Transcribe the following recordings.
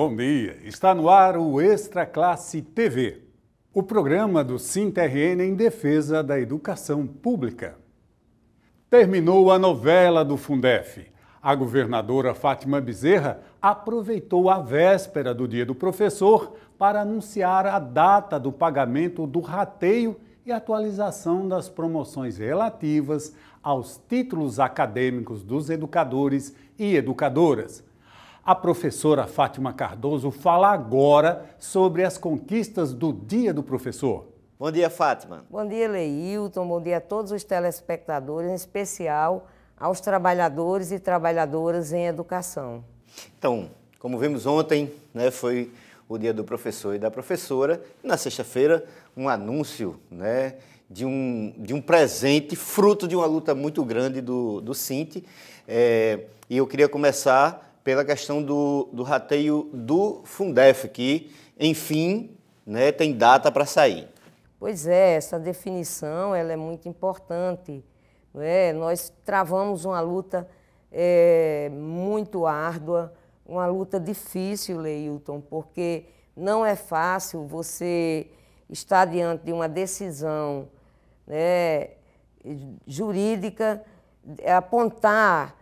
Bom dia. Está no ar o Extra Classe TV, o programa do CINTRN em defesa da educação pública. Terminou a novela do Fundef. A governadora Fátima Bezerra aproveitou a véspera do Dia do Professor para anunciar a data do pagamento do rateio e atualização das promoções relativas aos títulos acadêmicos dos educadores e educadoras a professora Fátima Cardoso fala agora sobre as conquistas do Dia do Professor. Bom dia, Fátima. Bom dia, Leilton. Bom dia a todos os telespectadores, em especial aos trabalhadores e trabalhadoras em educação. Então, como vimos ontem, né, foi o dia do professor e da professora. E na sexta-feira, um anúncio né, de, um, de um presente fruto de uma luta muito grande do, do Cinti. É, e eu queria começar pela questão do, do rateio do Fundef, que, enfim, né, tem data para sair. Pois é, essa definição ela é muito importante. é? Nós travamos uma luta é, muito árdua, uma luta difícil, Leilton, porque não é fácil você estar diante de uma decisão né, jurídica, é, apontar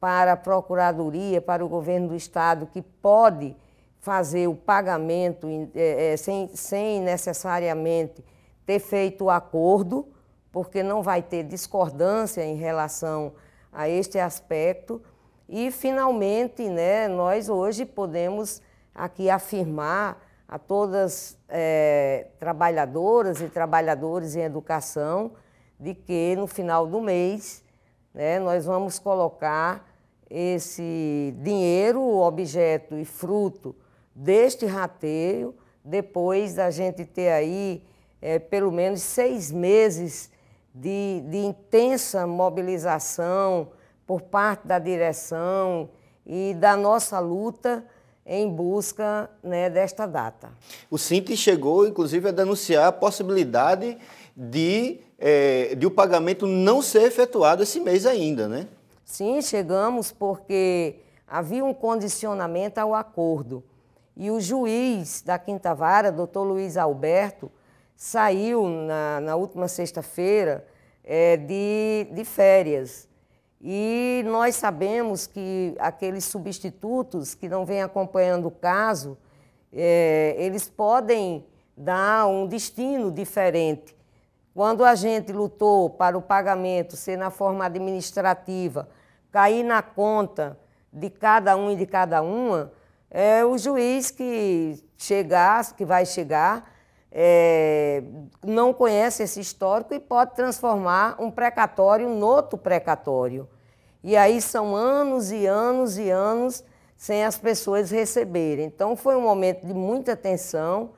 para a Procuradoria, para o governo do Estado, que pode fazer o pagamento é, é, sem, sem necessariamente ter feito o acordo, porque não vai ter discordância em relação a este aspecto. E, finalmente, né, nós hoje podemos aqui afirmar a todas é, trabalhadoras e trabalhadores em educação de que no final do mês né, nós vamos colocar esse dinheiro, objeto e fruto deste rateio, depois da gente ter aí é, pelo menos seis meses de, de intensa mobilização por parte da direção e da nossa luta em busca né, desta data. O Cinti chegou, inclusive, a denunciar a possibilidade de, é, de o pagamento não ser efetuado esse mês ainda, né? Sim, chegamos porque havia um condicionamento ao acordo. E o juiz da Quinta Vara, doutor Luiz Alberto, saiu na, na última sexta-feira é, de, de férias. E nós sabemos que aqueles substitutos que não vêm acompanhando o caso, é, eles podem dar um destino diferente. Quando a gente lutou para o pagamento ser na forma administrativa, cair na conta de cada um e de cada uma, é o juiz que chegar, que vai chegar, é, não conhece esse histórico e pode transformar um precatório em outro precatório. E aí são anos e anos e anos sem as pessoas receberem. Então foi um momento de muita tensão,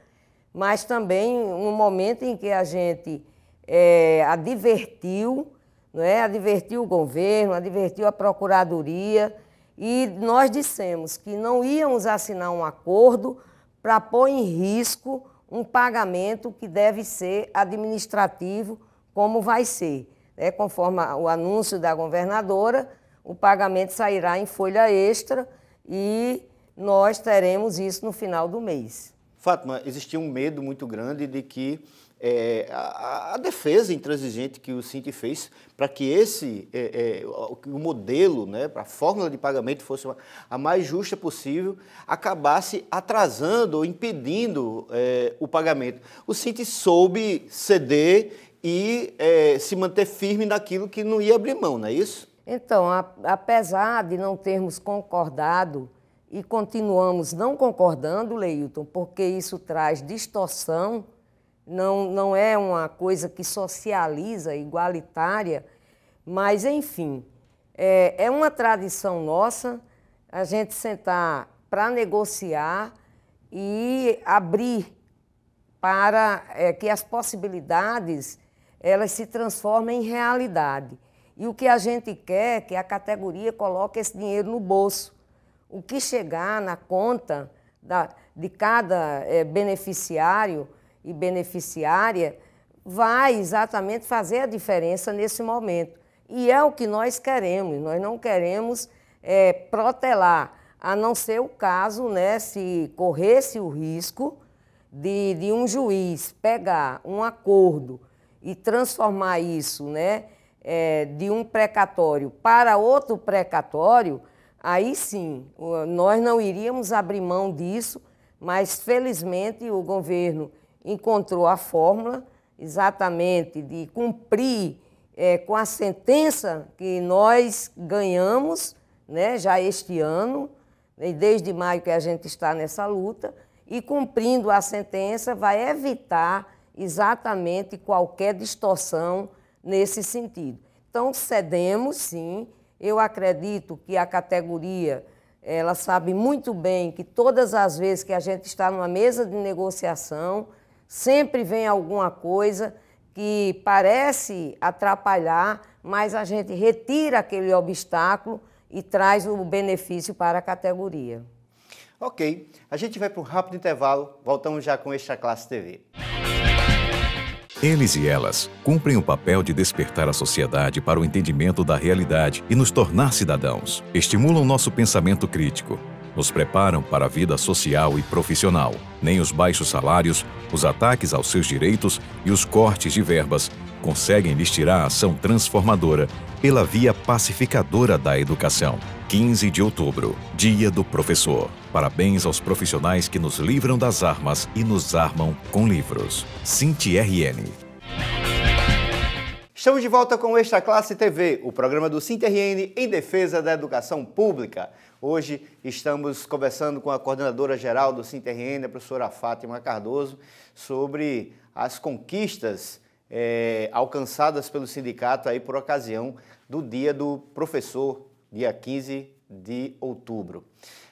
mas também um momento em que a gente é, advertiu não é? advertiu o governo, advertiu a Procuradoria, e nós dissemos que não íamos assinar um acordo para pôr em risco um pagamento que deve ser administrativo, como vai ser. É, conforme o anúncio da governadora, o pagamento sairá em folha extra e nós teremos isso no final do mês. Fátima, existia um medo muito grande de que é, a, a, defesa intransigente que o Cinti fez para que esse é, é, o modelo, né, a fórmula de pagamento fosse uma, a mais justa possível, acabasse atrasando ou impedindo é, o pagamento. O Cinti soube ceder e é, se manter firme naquilo que não ia abrir mão, não é isso? Então, a, apesar de não termos concordado e continuamos não concordando, Leilton, porque isso traz distorção não, não é uma coisa que socializa, igualitária, mas, enfim, é, é uma tradição nossa a gente sentar para negociar e abrir para é, que as possibilidades elas se transformem em realidade. E o que a gente quer é que a categoria coloque esse dinheiro no bolso. O que chegar na conta da, de cada é, beneficiário e beneficiária vai exatamente fazer a diferença nesse momento. E é o que nós queremos, nós não queremos é, protelar, a não ser o caso, né, se corresse o risco de, de um juiz pegar um acordo e transformar isso né, é, de um precatório para outro precatório, aí sim, nós não iríamos abrir mão disso, mas felizmente o governo encontrou a fórmula exatamente de cumprir é, com a sentença que nós ganhamos né, já este ano, né, e desde maio que a gente está nessa luta, e cumprindo a sentença vai evitar exatamente qualquer distorção nesse sentido. Então, cedemos, sim. Eu acredito que a categoria ela sabe muito bem que todas as vezes que a gente está numa mesa de negociação, Sempre vem alguma coisa que parece atrapalhar, mas a gente retira aquele obstáculo e traz o benefício para a categoria. Ok, a gente vai para um rápido intervalo, voltamos já com Extra Classe TV. Eles e elas cumprem o papel de despertar a sociedade para o entendimento da realidade e nos tornar cidadãos. Estimulam nosso pensamento crítico, nos preparam para a vida social e profissional. Nem os baixos salários, os ataques aos seus direitos e os cortes de verbas conseguem lhes tirar a ação transformadora pela via pacificadora da educação. 15 de outubro, Dia do Professor. Parabéns aos profissionais que nos livram das armas e nos armam com livros. Cinti RN. Estamos de volta com Extra Classe TV, o programa do Cinti RN em defesa da educação pública. Hoje estamos conversando com a coordenadora geral do CINTRN, a professora Fátima Cardoso, sobre as conquistas é, alcançadas pelo sindicato aí por ocasião do Dia do Professor, dia 15 de outubro.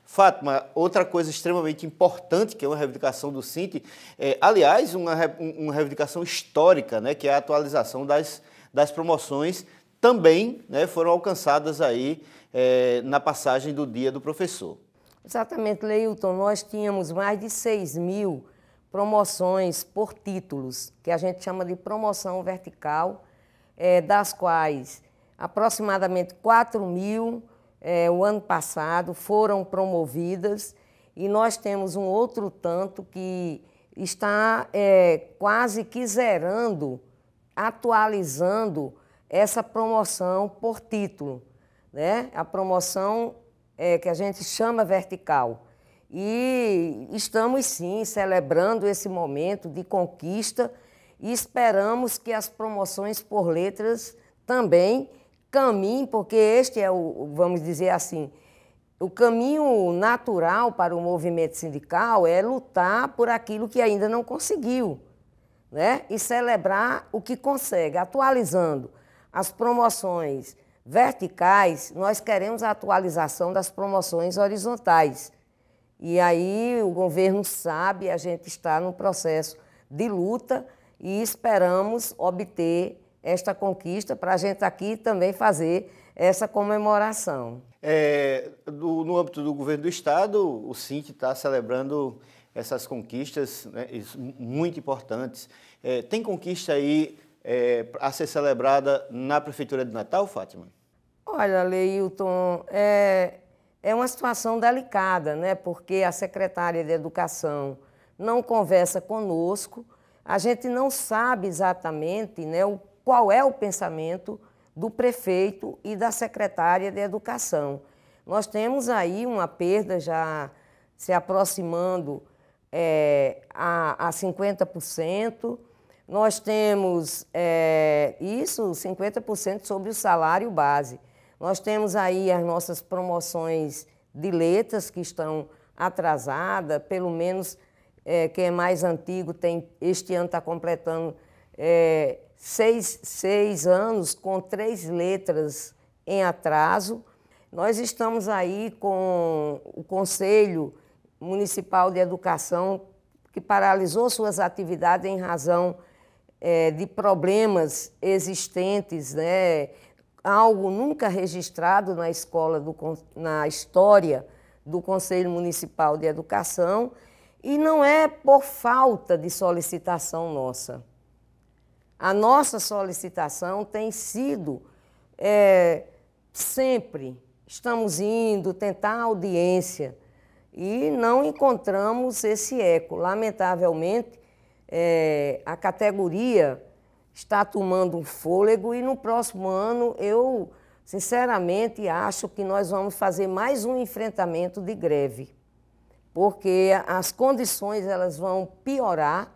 Fátima, outra coisa extremamente importante que é uma reivindicação do Cinti, é, eh, aliás, uma, uma reivindicação histórica, né, que é a atualização das, das promoções, também né, foram alcançadas aí é, na passagem do dia do professor. Exatamente, Leilton. Nós tínhamos mais de 6 mil promoções por títulos, que a gente chama de promoção vertical, é, das quais aproximadamente 4 mil é, o ano passado foram promovidas e nós temos um outro tanto que está é, quase que zerando, atualizando essa promoção por título né? a promoção é, que a gente chama vertical. E estamos, sim, celebrando esse momento de conquista e esperamos que as promoções por letras também caminhem, porque este é o, vamos dizer assim, o caminho natural para o movimento sindical é lutar por aquilo que ainda não conseguiu, né? E celebrar o que consegue, atualizando as promoções verticais, nós queremos a atualização das promoções horizontais. E aí o governo sabe, a gente está no processo de luta e esperamos obter esta conquista para a gente aqui também fazer essa comemoração. É, do, no âmbito do governo do Estado, o SINC está celebrando essas conquistas né, muito importantes. É, tem conquista aí é, a ser celebrada na Prefeitura de Natal, Fátima? Olha, Leilton, é, é uma situação delicada, né? Porque a secretária de Educação não conversa conosco, a gente não sabe exatamente né, o, qual é o pensamento do prefeito e da secretária de Educação. Nós temos aí uma perda já se aproximando é, a, a 50%. Nós temos é, isso, 50% sobre o salário base. Nós temos aí as nossas promoções de letras que estão atrasadas, pelo menos é, é mais antigo, tem, este ano está completando é, seis, seis anos com três letras em atraso. Nós estamos aí com o Conselho Municipal de Educação, que paralisou suas atividades em razão é, de problemas existentes né, algo nunca registrado na escola, do, na história do Conselho Municipal de Educação, e não é por falta de solicitação nossa. A nossa solicitação tem sido é, sempre, estamos indo tentar audiência e não encontramos esse eco. Lamentavelmente, é, a categoria está tomando um fôlego e no próximo ano eu, sinceramente, acho que nós vamos fazer mais um enfrentamento de greve, porque as condições elas vão piorar,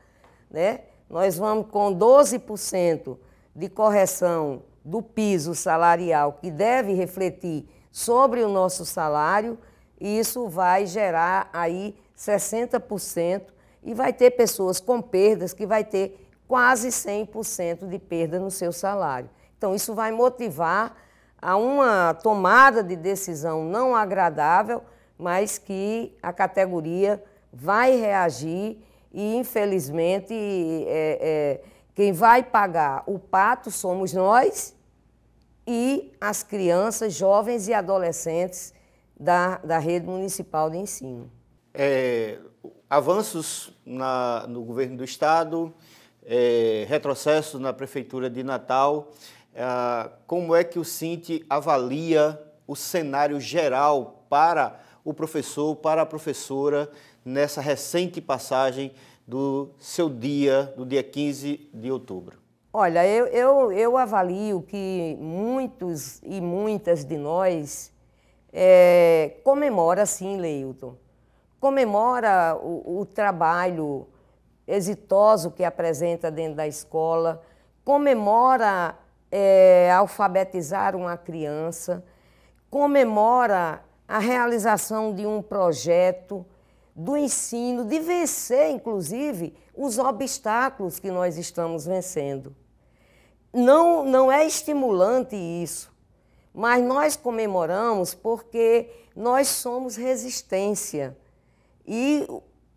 né? Nós vamos com 12% de correção do piso salarial que deve refletir sobre o nosso salário, e isso vai gerar aí 60% e vai ter pessoas com perdas que vai ter quase 100% de perda no seu salário. Então, isso vai motivar a uma tomada de decisão não agradável, mas que a categoria vai reagir e, infelizmente, é, é, quem vai pagar o pato somos nós e as crianças, jovens e adolescentes da, da rede municipal de ensino. É, avanços na, no governo do Estado, é, na Prefeitura de Natal. É, como é que o Cinti avalia o cenário geral para o professor, para a professora, nessa recente passagem do seu dia, do dia 15 de outubro? Olha, eu, eu, eu avalio que muitos e muitas de nós é, comemora sim, Leilton. Comemora o, o trabalho exitoso que apresenta dentro da escola, comemora é, alfabetizar uma criança, comemora a realização de um projeto do ensino, de vencer, inclusive, os obstáculos que nós estamos vencendo. Não, não é estimulante isso, mas nós comemoramos porque nós somos resistência. E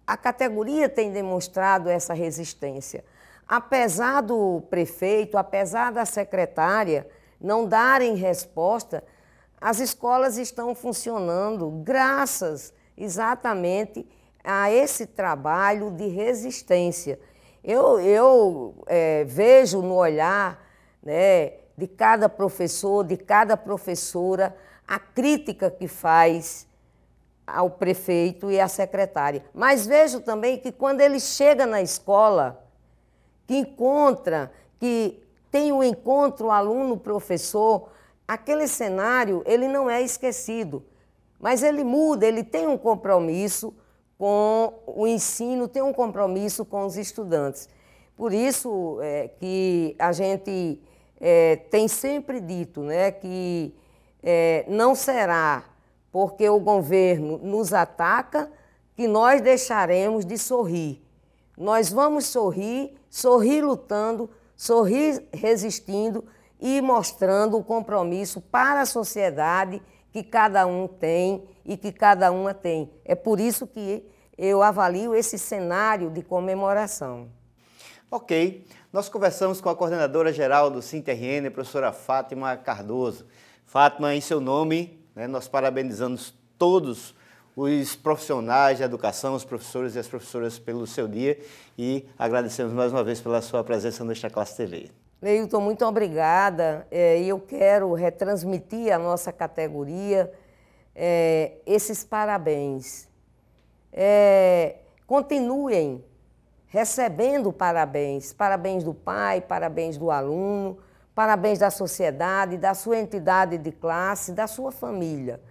a categoria tem demonstrado essa resistência. Apesar do prefeito, apesar da secretária não darem resposta, as escolas estão funcionando graças exatamente a esse trabalho de resistência. Eu, eu é, vejo no olhar né, de cada professor, de cada professora, a crítica que faz ao prefeito e à secretária. Mas vejo também que quando ele chega na escola, que encontra, que tem o um encontro aluno-professor, aquele cenário ele não é esquecido, mas ele muda, ele tem um compromisso com o ensino, tem um compromisso com os estudantes. Por isso é, que a gente é, tem sempre dito né, que é, não será porque o governo nos ataca, que nós deixaremos de sorrir. Nós vamos sorrir, sorrir lutando, sorrir resistindo e mostrando o compromisso para a sociedade que cada um tem e que cada uma tem. É por isso que eu avalio esse cenário de comemoração. Ok. Nós conversamos com a coordenadora geral do CINTRN, professora Fátima Cardoso. Fátima, em seu nome, né? Nós parabenizamos todos os profissionais de educação, os professores e as professoras pelo seu dia e agradecemos mais uma vez pela sua presença nesta Classe TV. Leilton, muito obrigada. É, eu quero retransmitir à nossa categoria é, esses parabéns. É, continuem recebendo parabéns, parabéns do pai, parabéns do aluno, Parabéns da sociedade, da sua entidade de classe, da sua família.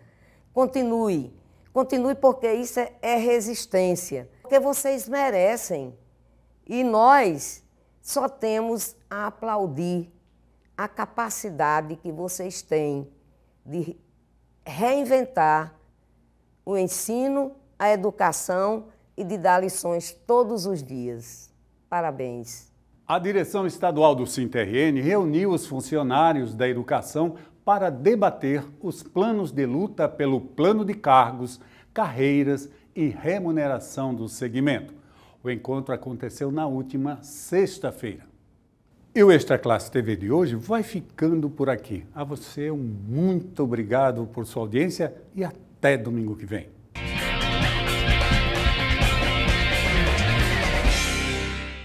Continue. Continue porque isso é, é resistência. Porque vocês merecem. E nós só temos a aplaudir a capacidade que vocês têm de reinventar o ensino, a educação e de dar lições todos os dias. Parabéns. A direção estadual do Sintrn reuniu os funcionários da educação para debater os planos de luta pelo plano de cargos, carreiras e remuneração do segmento. O encontro aconteceu na última sexta-feira. E o Extra Classe TV de hoje vai ficando por aqui. A você um muito obrigado por sua audiência e até domingo que vem.